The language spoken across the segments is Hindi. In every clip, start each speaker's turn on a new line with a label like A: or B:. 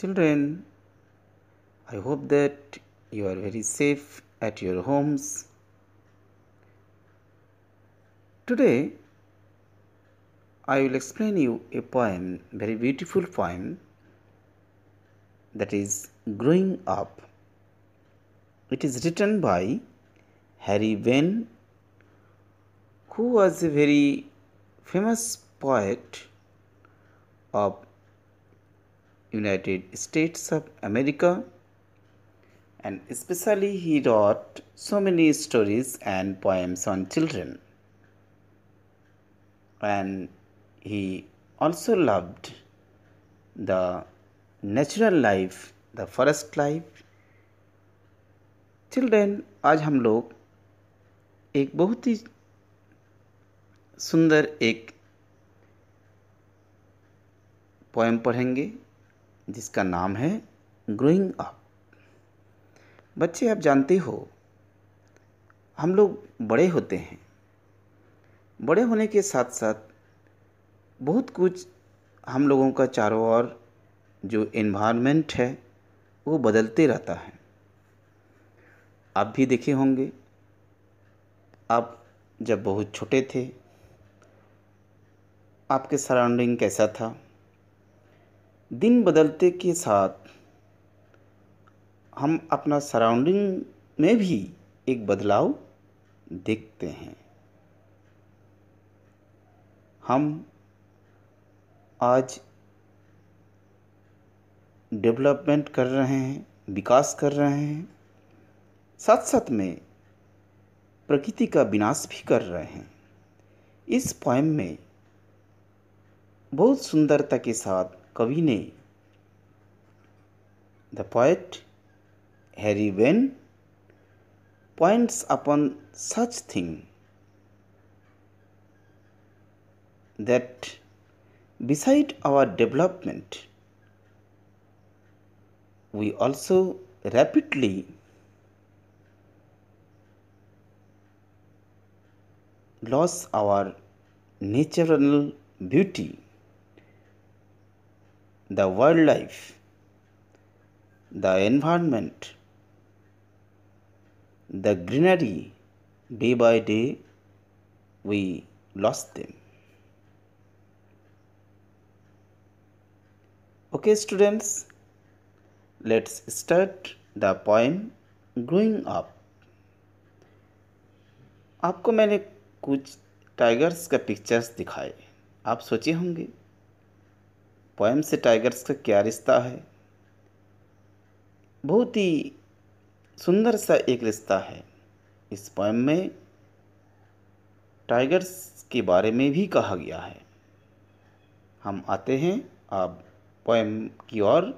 A: Children, I hope that you are very safe at your homes. Today, I will explain you a poem, very beautiful poem that is Growing Up. It is written by Harry Venn, who was a very famous poet of United States of America and especially he wrote so many stories and poems on children and he also loved the natural life the forest life Children, आज हम लोग एक बहुत ही सुंदर एक पोएम पढ़ेंगे जिसका नाम है ग्रोइंग अप बच्चे आप जानते हो हम लोग बड़े होते हैं बड़े होने के साथ साथ बहुत कुछ हम लोगों का चारों ओर जो इन्वायरमेंट है वो बदलते रहता है आप भी देखे होंगे आप जब बहुत छोटे थे आपके सराउंडिंग कैसा था दिन बदलते के साथ हम अपना सराउंडिंग में भी एक बदलाव देखते हैं हम आज डेवलपमेंट कर रहे हैं विकास कर रहे हैं साथ साथ में प्रकृति का विनाश भी कर रहे हैं इस पॉइम में बहुत सुंदरता के साथ the poet Harry Wayne points upon such thing that beside our development we also rapidly lost our natural beauty the life, the environment, the greenery, day by day we lost them. Okay, students, let's start the poem Growing Up. आपको मैंने कुछ टाइगर्स का पिक्चर्स दिखाए आप सोचे होंगे पोएम से टाइगर्स का क्या रिश्ता है बहुत ही सुंदर सा एक रिश्ता है इस पोएम में टाइगर्स के बारे में भी कहा गया है हम आते हैं आप पोएम की ओर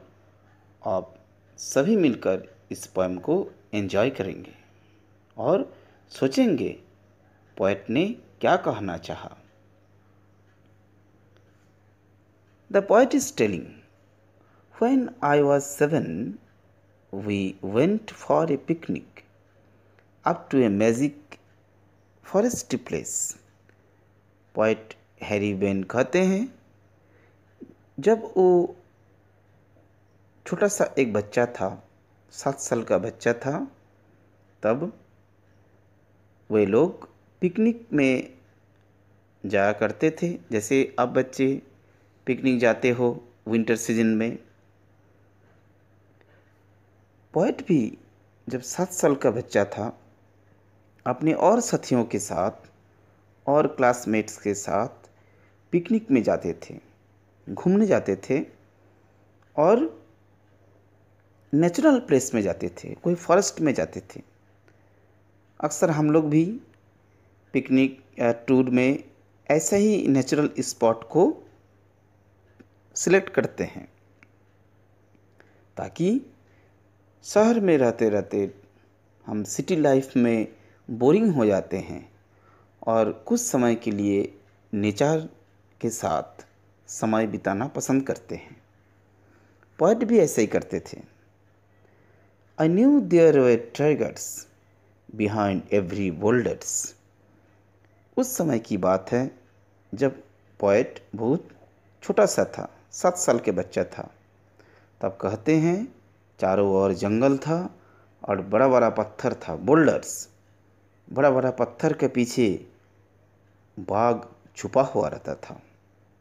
A: आप सभी मिलकर इस पोएम को एंजॉय करेंगे और सोचेंगे पोएट ने क्या कहना चाहा The poet is telling When I was seven, we went for a picnic up to a magic forest place. Poet Harry Ben कहते हैं जब वो छोटा सा एक बच्चा था सात साल का बच्चा था तब वे लोग पिकनिक में जाया करते थे जैसे अब बच्चे पिकनिक जाते हो विंटर सीजन में पॉइट भी जब सात साल का बच्चा था अपने और साथियों के साथ और क्लासमेट्स के साथ पिकनिक में जाते थे घूमने जाते थे और नेचुरल प्लेस में जाते थे कोई फॉरेस्ट में जाते थे अक्सर हम लोग भी पिकनिक टूर में ऐसे ही नेचुरल स्पॉट को सिलेक्ट करते हैं ताकि शहर में रहते रहते हम सिटी लाइफ में बोरिंग हो जाते हैं और कुछ समय के लिए नेचर के साथ समय बिताना पसंद करते हैं पॉइंट भी ऐसे ही करते थे I knew their way triggers behind every boulders उस समय की बात है जब पॉइट बहुत छोटा सा था सात साल के बच्चा था तब कहते हैं चारों ओर जंगल था और बड़ा बड़ा पत्थर था बोल्डर्स बड़ा बड़ा पत्थर के पीछे बाघ छुपा हुआ रहता था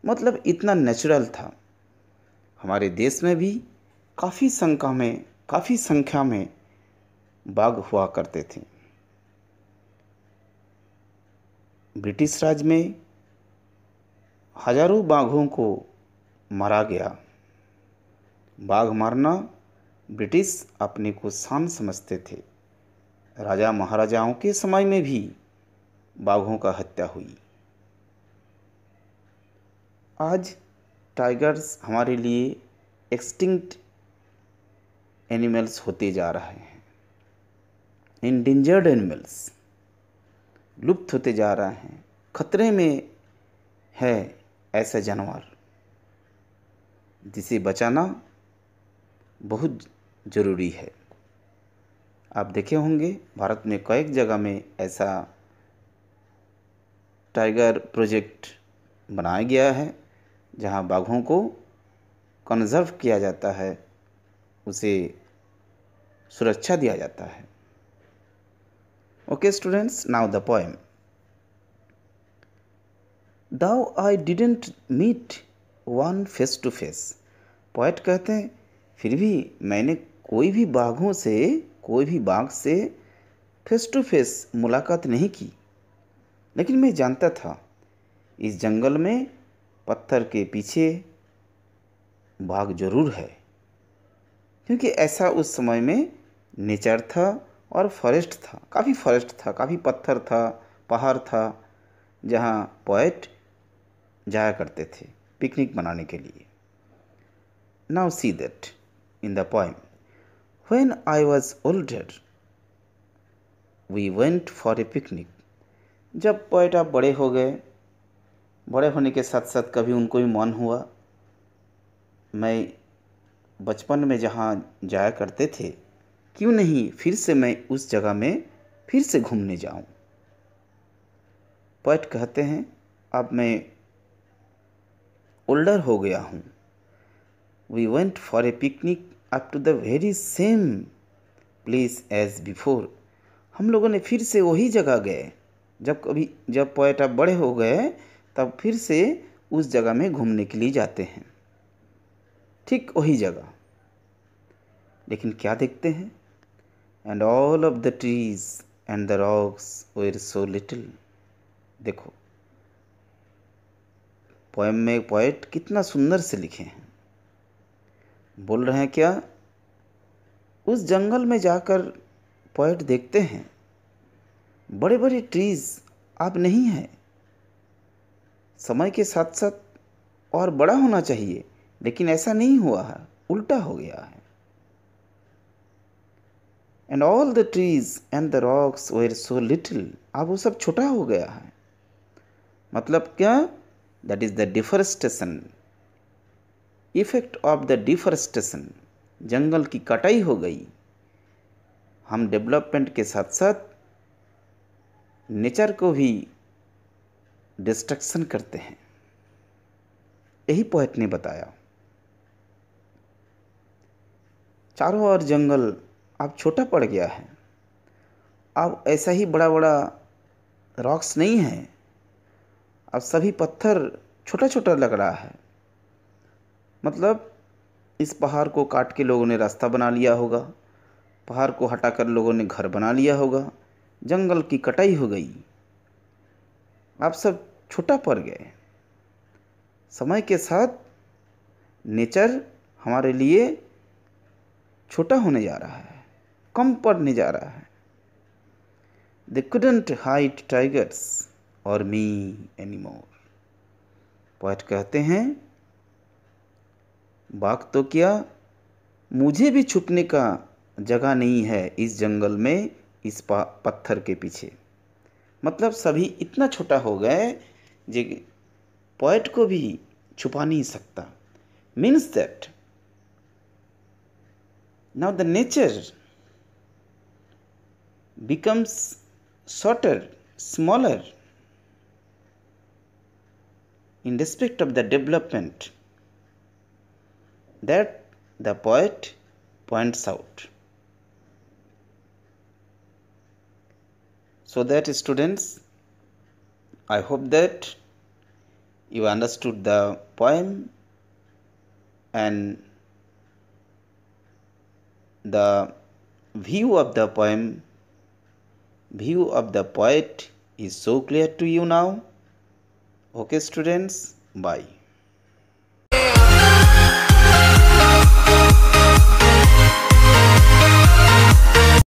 A: मतलब इतना नेचुरल था हमारे देश में भी काफ़ी संख्या में काफ़ी संख्या में बाघ हुआ करते थे ब्रिटिश राज में हजारों बाघों को मारा गया बाघ मारना ब्रिटिश अपने को शान समझते थे राजा महाराजाओं के समय में भी बाघों का हत्या हुई आज टाइगर्स हमारे लिए एक्सटिंक्ट एनिमल्स होते जा रहे हैं इंडेंजर्ड एनिमल्स लुप्त होते जा रहे हैं खतरे में है ऐसा जानवर जिसे बचाना बहुत ज़रूरी है आप देखे होंगे भारत में कई जगह में ऐसा टाइगर प्रोजेक्ट बनाया गया है जहां बाघों को कंजर्व किया जाता है उसे सुरक्षा दिया जाता है okay students now the poem though I didn't meet one face to face poet कहते हैं फिर भी मैंने कोई भी बाघों से कोई भी बाघ से फेस टू फेस मुलाकात नहीं की लेकिन मैं जानता था इस जंगल में पत्थर के पीछे बाघ जरूर है क्योंकि ऐसा उस समय में नेचर था और फॉरेस्ट था काफ़ी फॉरेस्ट था काफ़ी पत्थर था पहाड़ था जहाँ पॉइट जाया करते थे पिकनिक मनाने के लिए now see that in the point when I was older we went for a picnic जब पॉइंट आप बड़े हो गए बड़े होने के साथ साथ कभी उनको भी मन हुआ मैं बचपन में जहाँ जाया करते थे क्यों नहीं फिर से मैं उस जगह में फिर से घूमने जाऊँ पॉइंट कहते हैं अब मैं ओल्डर हो गया हूँ we went for a picnic up to the very same place as before हम लोगों ने फिर से वही जगह गए जब कभी जब पोएट आप बड़े हो गए तब फिर से उस जगह में घूमने के लिए जाते हैं ठीक वही जगह लेकिन क्या देखते हैं and all of the trees and the rocks were so little देखो पोएम में एक पोइट कितना सुंदर से लिखे हैं बोल रहे हैं क्या उस जंगल में जाकर पोइट देखते हैं बड़े बड़े ट्रीज आप नहीं हैं समय के साथ साथ और बड़ा होना चाहिए लेकिन ऐसा नहीं हुआ है उल्टा हो गया है and all the trees and the rocks were so little अब वो सब छोटा हो गया है मतलब क्या that is the deforestation effect of the deforestation जंगल की कटाई हो गई हम डेवलपमेंट के साथ साथ नेचर को भी डिस्ट्रक्शन करते हैं यही पोइट ने बताया चारों ओर जंगल अब छोटा पड़ गया है अब ऐसा ही बड़ा बड़ा रॉक्स नहीं है अब सभी पत्थर छोटा छोटा लग रहा है मतलब इस पहाड़ को काट के लोगों ने रास्ता बना लिया होगा पहाड़ को हटाकर लोगों ने घर बना लिया होगा जंगल की कटाई हो गई आप सब छोटा पड़ गए समय के साथ नेचर हमारे लिए छोटा होने जा रहा है कम पड़ने जा रहा है दे कुडंट हाइट टाइगर्स और मी एनी मोर पोइट कहते हैं बाक तो क्या मुझे भी छुपने का जगह नहीं है इस जंगल में इस पत्थर के पीछे मतलब सभी इतना छोटा हो गए जे पोइट को भी छुपा नहीं सकता means that now the nature becomes shorter smaller in respect of the development that the poet points out. So that students, I hope that you understood the poem and the view of the poem, view of the poet is so clear to you now okay students bye